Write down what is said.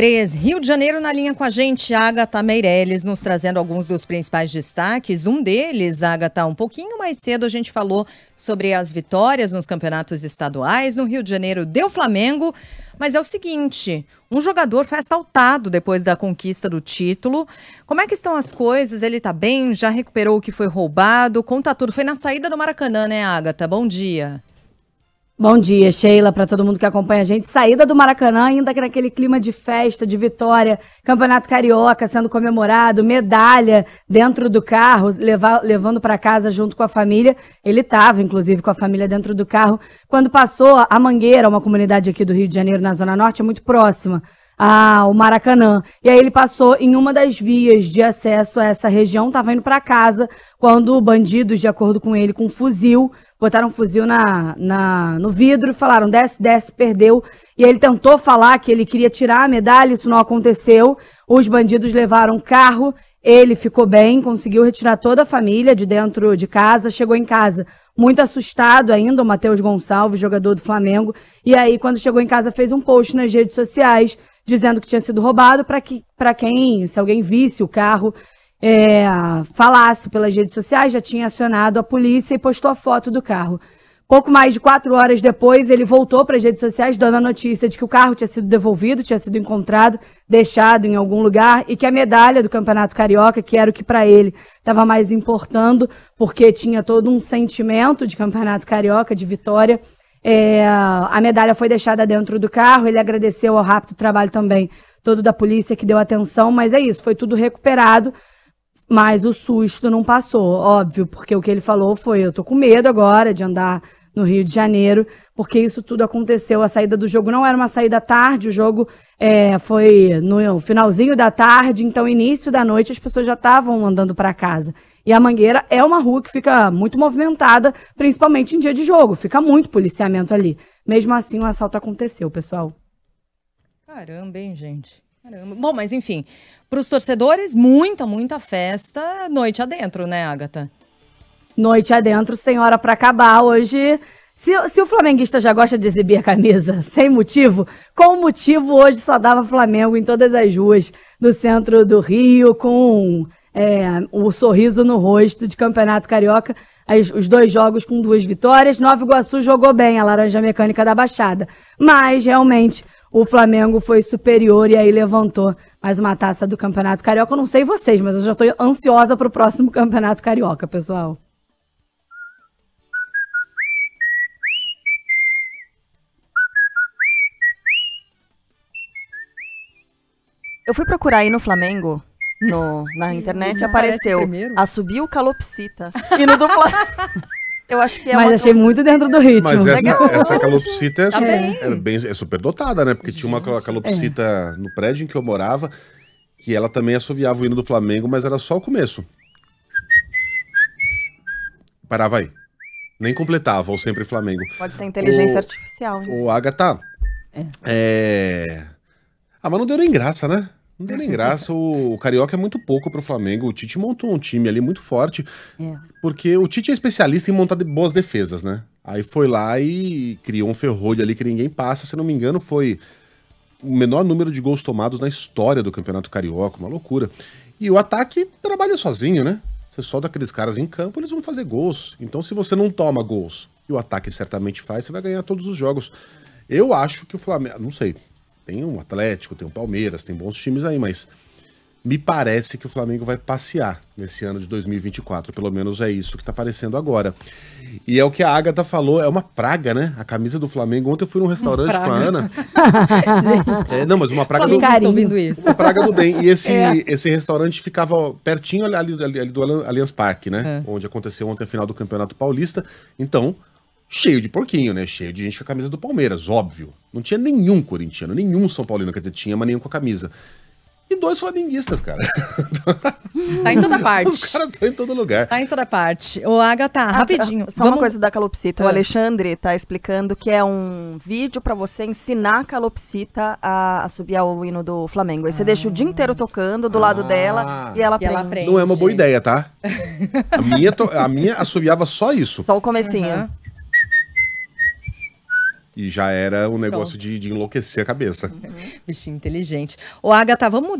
13, Rio de Janeiro na linha com a gente, Agatha Meirelles, nos trazendo alguns dos principais destaques. Um deles, Agatha, um pouquinho mais cedo a gente falou sobre as vitórias nos campeonatos estaduais. No Rio de Janeiro deu Flamengo, mas é o seguinte: um jogador foi assaltado depois da conquista do título. Como é que estão as coisas? Ele está bem? Já recuperou o que foi roubado? Conta tudo. Foi na saída do Maracanã, né, Agatha? Bom dia. Bom dia, Sheila, para todo mundo que acompanha a gente. Saída do Maracanã, ainda naquele clima de festa, de vitória, Campeonato Carioca sendo comemorado, medalha dentro do carro, levar, levando para casa junto com a família. Ele estava, inclusive, com a família dentro do carro. Quando passou a Mangueira, uma comunidade aqui do Rio de Janeiro, na Zona Norte, é muito próxima ao Maracanã. E aí ele passou em uma das vias de acesso a essa região, estava indo para casa, quando bandidos, de acordo com ele, com um fuzil, botaram um fuzil na, na, no vidro e falaram: desce, desce, perdeu. E ele tentou falar que ele queria tirar a medalha, isso não aconteceu. Os bandidos levaram o carro, ele ficou bem, conseguiu retirar toda a família de dentro de casa, chegou em casa muito assustado ainda, o Matheus Gonçalves, jogador do Flamengo. E aí, quando chegou em casa, fez um post nas redes sociais dizendo que tinha sido roubado para que, quem, se alguém visse o carro, é, falasse pelas redes sociais, já tinha acionado a polícia e postou a foto do carro. Pouco mais de quatro horas depois, ele voltou para as redes sociais dando a notícia de que o carro tinha sido devolvido, tinha sido encontrado, deixado em algum lugar e que a medalha do Campeonato Carioca, que era o que para ele estava mais importando, porque tinha todo um sentimento de Campeonato Carioca, de vitória, é, a medalha foi deixada dentro do carro, ele agradeceu ao rápido trabalho também todo da polícia que deu atenção, mas é isso, foi tudo recuperado. Mas o susto não passou, óbvio, porque o que ele falou foi: eu tô com medo agora de andar no Rio de Janeiro, porque isso tudo aconteceu. A saída do jogo não era uma saída tarde, o jogo é, foi no finalzinho da tarde, então início da noite as pessoas já estavam andando para casa. E a Mangueira é uma rua que fica muito movimentada, principalmente em dia de jogo, fica muito policiamento ali. Mesmo assim, o assalto aconteceu, pessoal. Caramba, hein, gente? Caramba. Bom, mas enfim, para os torcedores, muita, muita festa, noite adentro, né, Agatha? Noite adentro, sem hora para acabar. Hoje se, se, o flamenguista já gosta de exibir a camisa sem motivo, com motivo hoje só dava Flamengo em todas as ruas do centro do Rio, com é, o sorriso no rosto de Campeonato Carioca. As, os dois jogos com duas vitórias. Nova Iguaçu jogou bem, a Laranja Mecânica da Baixada. Mas, realmente, o Flamengo foi superior e aí levantou mais uma taça do Campeonato Carioca. Eu não sei vocês, mas eu já estou ansiosa para o próximo Campeonato Carioca, pessoal. Eu fui procurar aí no Flamengo, no, na internet, apareceu. Assumiu calopsita. E no do Flamengo. Eu acho que é Mas achei muito dentro do ritmo. Mas essa, essa calopsita é, tá super, assim, é, bem, é super dotada, né? Porque Gente, tinha uma calopsita é. no prédio em que eu morava, que ela também assoviava o hino do Flamengo, mas era só o começo. Parava aí. Nem completava, ou sempre Flamengo. Pode ser inteligência o, artificial. Hein? O Agatha. É. é... Ah, mas não deu nem graça, né? Não deu nem graça. O, o Carioca é muito pouco pro Flamengo. O Tite montou um time ali muito forte. É. Porque o Tite é especialista em montar de boas defesas, né? Aí foi lá e criou um ferrolho ali que ninguém passa. Se não me engano, foi o menor número de gols tomados na história do Campeonato Carioca. Uma loucura. E o ataque trabalha sozinho, né? Você solta aqueles caras em campo, eles vão fazer gols. Então, se você não toma gols, e o ataque certamente faz, você vai ganhar todos os jogos. Eu acho que o Flamengo. Não sei. Tem um Atlético, tem um Palmeiras, tem bons times aí, mas me parece que o Flamengo vai passear nesse ano de 2024. Pelo menos é isso que tá aparecendo agora. E é o que a Agatha falou, é uma praga, né? A camisa do Flamengo. Ontem eu fui num restaurante praga. com a Ana. é, não, mas uma praga do bem tá isso. Uma praga do bem. E esse, é. esse restaurante ficava pertinho ali, ali, ali do Allianz Parque, né? É. Onde aconteceu ontem a final do Campeonato Paulista. Então, cheio de porquinho, né? Cheio de gente com a camisa do Palmeiras, óbvio. Não tinha nenhum corintiano, nenhum São Paulino, quer dizer, tinha, mas nenhum com a camisa. E dois flamenguistas, cara. Tá em toda parte. Os caras estão em todo lugar. Tá em toda parte. O Agatha, ah, rapidinho. Só vamos... uma coisa da calopsita. O ah. Alexandre tá explicando que é um vídeo para você ensinar a calopsita a, a, subir ao hino do Flamengo. Aí você ah. deixa o dia ah. inteiro tocando do ah. lado dela e ela, e ela aprende. Não é uma boa ideia, tá? A minha, to... a minha assobiava só isso. Só o comecinho. Uhum. E já era um negócio de, de, enlouquecer a cabeça. Bichinho uhum. inteligente. Ô, Agatha, vamos